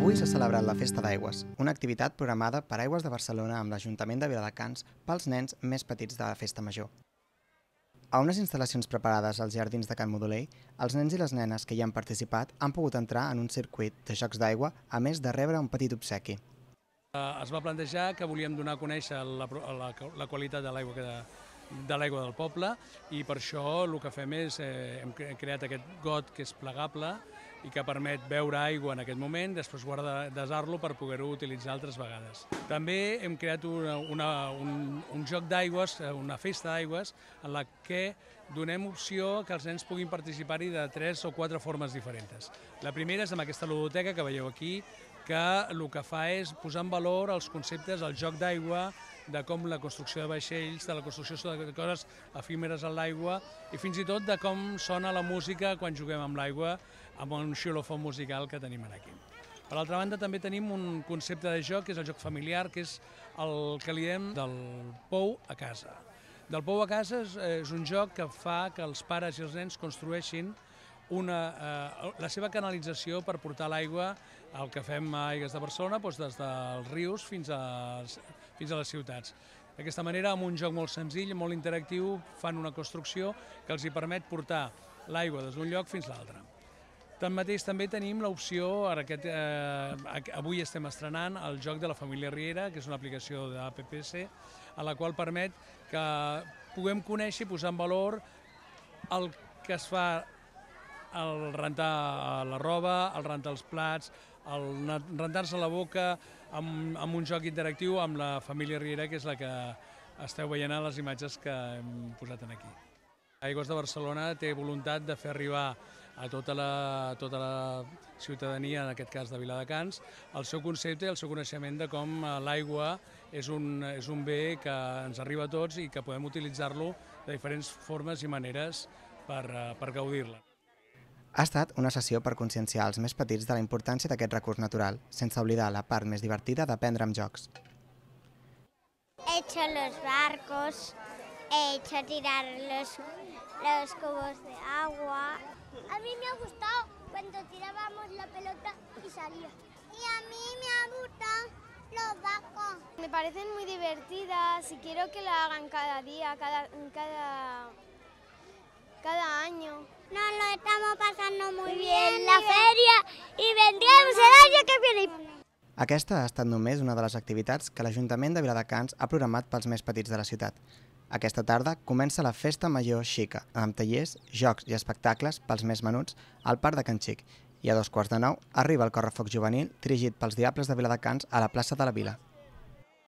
Avui s'ha celebrat la Festa d'Aigües, una activitat programada per Aigües de Barcelona amb l'Ajuntament de Viladecans pels nens més petits de la Festa Major. A unes instal·lacions preparades als jardins de Can Modulei, els nens i les nenes que hi han participat han pogut entrar en un circuit de jocs d'aigua, a més de rebre un petit obsequi. Eh, es va plantejar que volíem donar a conèixer la, la, la qualitat de l'aigua que, de l'aigua del poble i per això el que fem és eh, hem creat aquest got que és plegable i que permet beure aigua en aquest moment, després guardar, desar-lo per poder-ho utilitzar altres vegades. També hem creat una, una, un, un joc d'aigües, eh, una festa d'aigües, en la que donem opció que els nens puguin participar-hi de tres o quatre formes diferents. La primera és amb aquesta ludoteca que veieu aquí, que el que fa és posar en valor els conceptes del joc d'aigua, de com la construcció de vaixells, de la construcció de coses efímeres a l'aigua i fins i tot de com sona la música quan juguem amb l'aigua amb un xilofó musical que tenim aquí. Per altra banda, també tenim un concepte de joc, que és el joc familiar, que és el que li diem del pou a casa. Del pou a casa és, eh, és un joc que fa que els pares i els nens construeixin una, eh, la seva canalització per portar l'aigua al que fem a Aigues de Barcelona doncs des dels rius fins a, fins a les ciutats. D'aquesta manera, amb un joc molt senzill, molt interactiu, fan una construcció que els hi permet portar l'aigua des d'un lloc fins l'altre. Tanmateix també tenim l'opció, ara aquest, eh, avui estem estrenant el joc de la família Riera, que és una aplicació d'APPC, a la qual permet que puguem conèixer i posar en valor el que es fa el rentar la roba, el rentar els plats, el rentar-se la boca amb, amb un joc interactiu amb la família Riera, que és la que esteu veient a les imatges que hem posat en aquí. Aigües de Barcelona té voluntat de fer arribar a tota la, tota la ciutadania, en aquest cas de Viladecans, el seu concepte i el seu coneixement de com eh, l'aigua és un, és un bé que ens arriba a tots i que podem utilitzar-lo de diferents formes i maneres per, eh, per gaudir-la. Ha estat una sessió per conscienciar els més petits de la importància d'aquest recurs natural, sense oblidar la part més divertida de amb jocs. He hecho los barcos, he hecho tirar los, cubos de agua. A mí me ha gustado cuando tirábamos la pelota y salía. Y a mí me ha gustado los barcos. Me parecen muy divertidas y quiero que la hagan cada día, cada, cada, cada año. muy bien la feria i vendremos el año que viene. Aquesta ha estat només una de les activitats que l'Ajuntament de Viladecans ha programat pels més petits de la ciutat. Aquesta tarda comença la Festa Major Xica, amb tallers, jocs i espectacles pels més menuts al Parc de Can Xic. I a dos quarts de nou arriba el Correfoc Juvenil dirigit pels Diables de Viladecans a la plaça de la Vila.